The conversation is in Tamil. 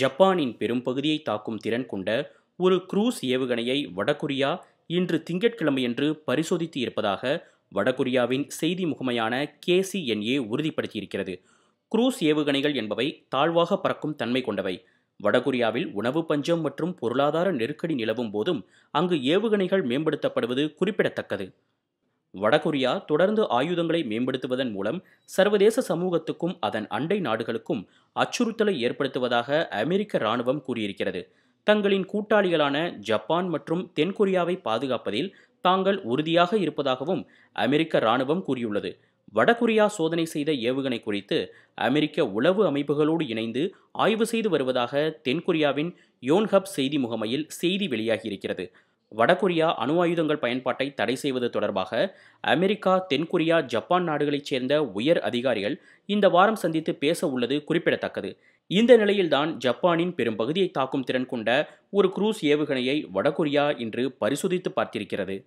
ஜப்பானின் பெரும்பகுதியை தாக்கும் திறன் கொண்ட ஒரு குரூஸ் ஏவுகணையை வடகொரியா இன்று திங்கட்கிழமையன்று பரிசோதித்து இருப்பதாக வடகொரியாவின் செய்தி முகமையான கேசிஎன்ஏ உறுதிப்படுத்தியிருக்கிறது குரூஸ் ஏவுகணைகள் என்பவை தாழ்வாக பறக்கும் தன்மை கொண்டவை வடகொரியாவில் உணவு பஞ்சம் மற்றும் பொருளாதார நெருக்கடி நிலவும் போதும் அங்கு ஏவுகணைகள் மேம்படுத்தப்படுவது குறிப்பிடத்தக்கது வடகொரியா தொடர்ந்து ஆயுதங்களை மேம்படுத்துவதன் மூலம் சர்வதேச சமூகத்துக்கும் அதன் அண்டை நாடுகளுக்கும் அச்சுறுத்தலை ஏற்படுத்துவதாக அமெரிக்க இராணுவம் கூறியிருக்கிறது தங்களின் கூட்டாளிகளான ஜப்பான் மற்றும் தென்கொரியாவை பாதுகாப்பதில் தாங்கள் உறுதியாக இருப்பதாகவும் அமெரிக்க இராணுவம் கூறியுள்ளது வடகொரியா சோதனை செய்த ஏவுகணை குறித்து அமெரிக்க உளவு அமைப்புகளோடு இணைந்து ஆய்வு செய்து வருவதாக தென்கொரியாவின் யோன்ஹப் செய்தி முகமையில் செய்தி வெளியாகியிருக்கிறது வடகொரியா அணு ஆயுதங்கள் பயன்பாட்டை தடை செய்வது தொடர்பாக அமெரிக்கா தென்கொரியா ஜப்பான் நாடுகளைச் சேர்ந்த உயர் அதிகாரிகள் இந்த வாரம் சந்தித்து பேச உள்ளது குறிப்பிடத்தக்கது இந்த நிலையில்தான் ஜப்பானின் பெரும்பகுதியை தாக்கும் திறன் கொண்ட ஒரு குரூஸ் ஏவுகணையை வடகொரியா இன்று பரிசோதித்து பார்த்திருக்கிறது